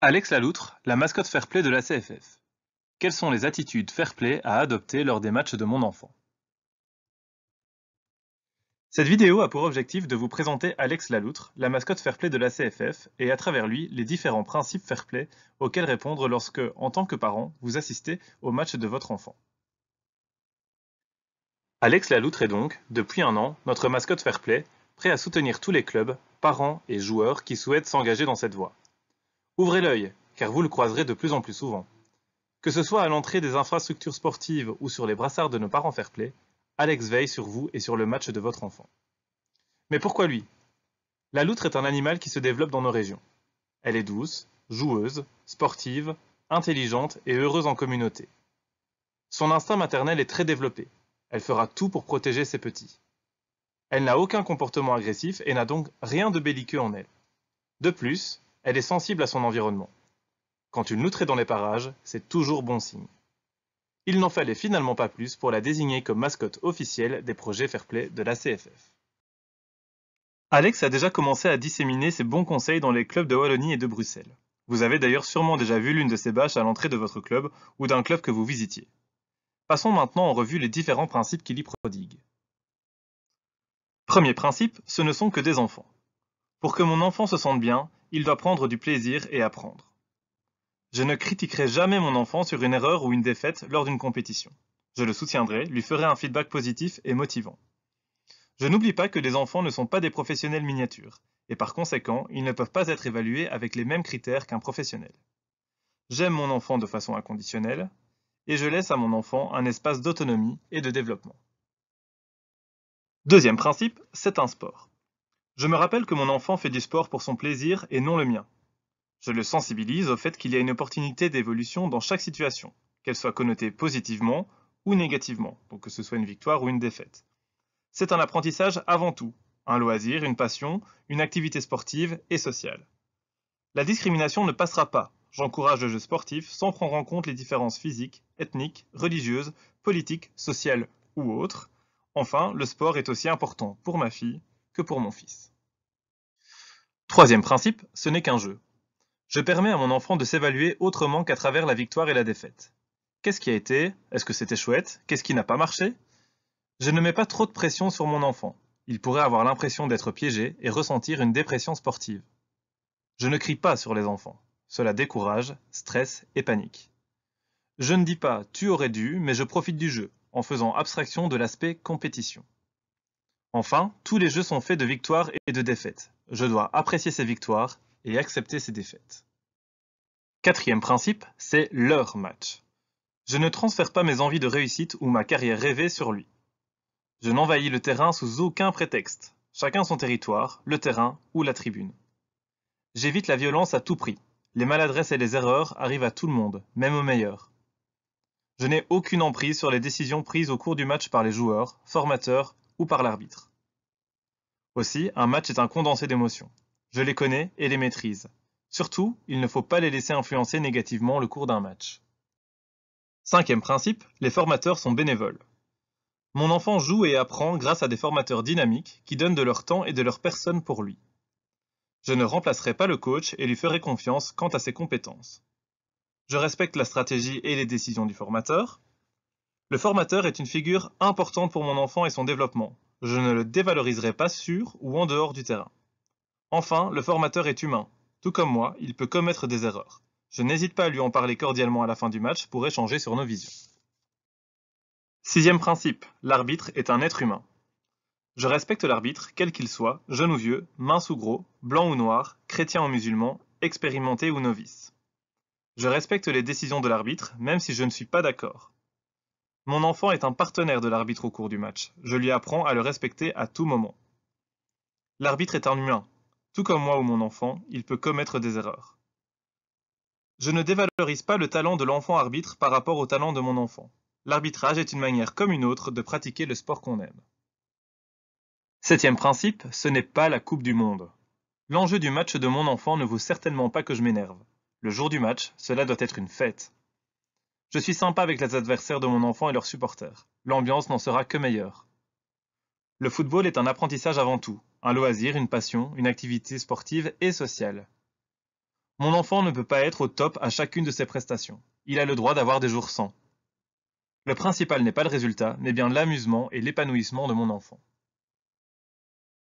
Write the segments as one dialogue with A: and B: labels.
A: Alex Laloutre, la mascotte fair-play de la CFF. Quelles sont les attitudes fair-play à adopter lors des matchs de mon enfant Cette vidéo a pour objectif de vous présenter Alex Laloutre, la mascotte fair-play de la CFF, et à travers lui, les différents principes fair-play auxquels répondre lorsque, en tant que parent, vous assistez au match de votre enfant. Alex Laloutre est donc, depuis un an, notre mascotte fair-play, prêt à soutenir tous les clubs, parents et joueurs qui souhaitent s'engager dans cette voie. Ouvrez l'œil, car vous le croiserez de plus en plus souvent. Que ce soit à l'entrée des infrastructures sportives ou sur les brassards de nos parents fair-play, Alex veille sur vous et sur le match de votre enfant. Mais pourquoi lui La loutre est un animal qui se développe dans nos régions. Elle est douce, joueuse, sportive, intelligente et heureuse en communauté. Son instinct maternel est très développé. Elle fera tout pour protéger ses petits. Elle n'a aucun comportement agressif et n'a donc rien de belliqueux en elle. De plus, elle est sensible à son environnement. Quand une loutre est dans les parages, c'est toujours bon signe. Il n'en fallait finalement pas plus pour la désigner comme mascotte officielle des projets Fairplay de la CFF. Alex a déjà commencé à disséminer ses bons conseils dans les clubs de Wallonie et de Bruxelles. Vous avez d'ailleurs sûrement déjà vu l'une de ces bâches à l'entrée de votre club ou d'un club que vous visitiez. Passons maintenant en revue les différents principes qu'il y prodigue. Premier principe, ce ne sont que des enfants. Pour que mon enfant se sente bien, il doit prendre du plaisir et apprendre. Je ne critiquerai jamais mon enfant sur une erreur ou une défaite lors d'une compétition. Je le soutiendrai, lui ferai un feedback positif et motivant. Je n'oublie pas que les enfants ne sont pas des professionnels miniatures, et par conséquent, ils ne peuvent pas être évalués avec les mêmes critères qu'un professionnel. J'aime mon enfant de façon inconditionnelle, et je laisse à mon enfant un espace d'autonomie et de développement. Deuxième principe, c'est un sport. Je me rappelle que mon enfant fait du sport pour son plaisir et non le mien. Je le sensibilise au fait qu'il y a une opportunité d'évolution dans chaque situation, qu'elle soit connotée positivement ou négativement, donc que ce soit une victoire ou une défaite. C'est un apprentissage avant tout, un loisir, une passion, une activité sportive et sociale. La discrimination ne passera pas. J'encourage le jeu sportif sans prendre en compte les différences physiques, ethniques, religieuses, politiques, sociales ou autres. Enfin, le sport est aussi important pour ma fille pour mon fils. Troisième principe, ce n'est qu'un jeu. Je permets à mon enfant de s'évaluer autrement qu'à travers la victoire et la défaite. Qu'est-ce qui a été Est-ce que c'était chouette Qu'est-ce qui n'a pas marché Je ne mets pas trop de pression sur mon enfant. Il pourrait avoir l'impression d'être piégé et ressentir une dépression sportive. Je ne crie pas sur les enfants. Cela décourage, stresse et panique. Je ne dis pas tu aurais dû, mais je profite du jeu, en faisant abstraction de l'aspect compétition. Enfin, tous les jeux sont faits de victoires et de défaites. Je dois apprécier ces victoires et accepter ces défaites. Quatrième principe, c'est leur match. Je ne transfère pas mes envies de réussite ou ma carrière rêvée sur lui. Je n'envahis le terrain sous aucun prétexte, chacun son territoire, le terrain ou la tribune. J'évite la violence à tout prix. Les maladresses et les erreurs arrivent à tout le monde, même aux meilleurs. Je n'ai aucune emprise sur les décisions prises au cours du match par les joueurs, formateurs ou par l'arbitre. Aussi, un match est un condensé d'émotions. Je les connais et les maîtrise. Surtout, il ne faut pas les laisser influencer négativement le cours d'un match. Cinquième principe, les formateurs sont bénévoles. Mon enfant joue et apprend grâce à des formateurs dynamiques qui donnent de leur temps et de leur personne pour lui. Je ne remplacerai pas le coach et lui ferai confiance quant à ses compétences. Je respecte la stratégie et les décisions du formateur, le formateur est une figure importante pour mon enfant et son développement. Je ne le dévaloriserai pas sur ou en dehors du terrain. Enfin, le formateur est humain. Tout comme moi, il peut commettre des erreurs. Je n'hésite pas à lui en parler cordialement à la fin du match pour échanger sur nos visions. Sixième principe, l'arbitre est un être humain. Je respecte l'arbitre, quel qu'il soit, jeune ou vieux, mince ou gros, blanc ou noir, chrétien ou musulman, expérimenté ou novice. Je respecte les décisions de l'arbitre, même si je ne suis pas d'accord. Mon enfant est un partenaire de l'arbitre au cours du match. Je lui apprends à le respecter à tout moment. L'arbitre est un humain. Tout comme moi ou mon enfant, il peut commettre des erreurs. Je ne dévalorise pas le talent de l'enfant arbitre par rapport au talent de mon enfant. L'arbitrage est une manière comme une autre de pratiquer le sport qu'on aime. Septième principe, ce n'est pas la Coupe du Monde. L'enjeu du match de mon enfant ne vaut certainement pas que je m'énerve. Le jour du match, cela doit être une fête. Je suis sympa avec les adversaires de mon enfant et leurs supporters. L'ambiance n'en sera que meilleure. Le football est un apprentissage avant tout, un loisir, une passion, une activité sportive et sociale. Mon enfant ne peut pas être au top à chacune de ses prestations. Il a le droit d'avoir des jours sans. Le principal n'est pas le résultat, mais bien l'amusement et l'épanouissement de mon enfant.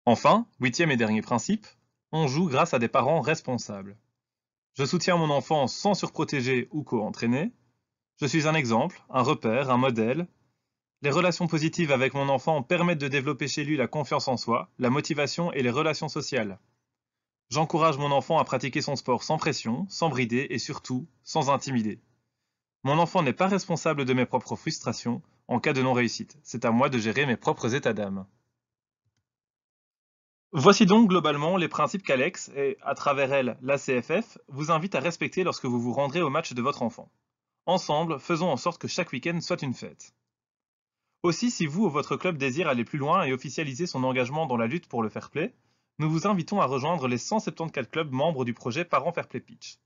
A: Enfin, huitième et dernier principe, on joue grâce à des parents responsables. Je soutiens mon enfant sans surprotéger ou co-entraîner, je suis un exemple, un repère, un modèle. Les relations positives avec mon enfant permettent de développer chez lui la confiance en soi, la motivation et les relations sociales. J'encourage mon enfant à pratiquer son sport sans pression, sans brider et surtout sans intimider. Mon enfant n'est pas responsable de mes propres frustrations en cas de non-réussite. C'est à moi de gérer mes propres états d'âme. Voici donc globalement les principes qu'Alex et, à travers elle, la CFF, vous invite à respecter lorsque vous vous rendrez au match de votre enfant. Ensemble, faisons en sorte que chaque week-end soit une fête. Aussi, si vous ou votre club désire aller plus loin et officialiser son engagement dans la lutte pour le fair play, nous vous invitons à rejoindre les 174 clubs membres du projet Parent Fair Play Pitch.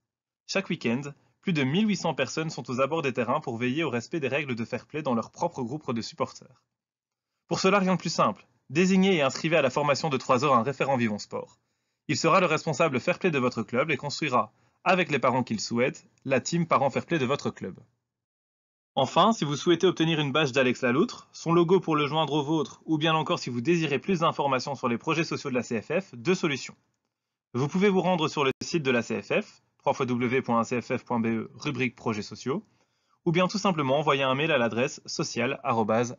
A: Chaque week-end, plus de 1800 personnes sont aux abords des terrains pour veiller au respect des règles de fair play dans leur propre groupe de supporters. Pour cela, rien de plus simple. Désignez et inscrivez à la formation de 3 heures un référent vivant Sport. Il sera le responsable fair play de votre club et construira, avec les parents qu'ils souhaitent, la team parent fair-play de votre club. Enfin, si vous souhaitez obtenir une bâche d'Alex Laloutre, son logo pour le joindre au vôtre, ou bien encore si vous désirez plus d'informations sur les projets sociaux de la CFF, deux solutions. Vous pouvez vous rendre sur le site de la CFF, www.acff.be, rubrique projets sociaux, ou bien tout simplement envoyer un mail à l'adresse social@cff.be.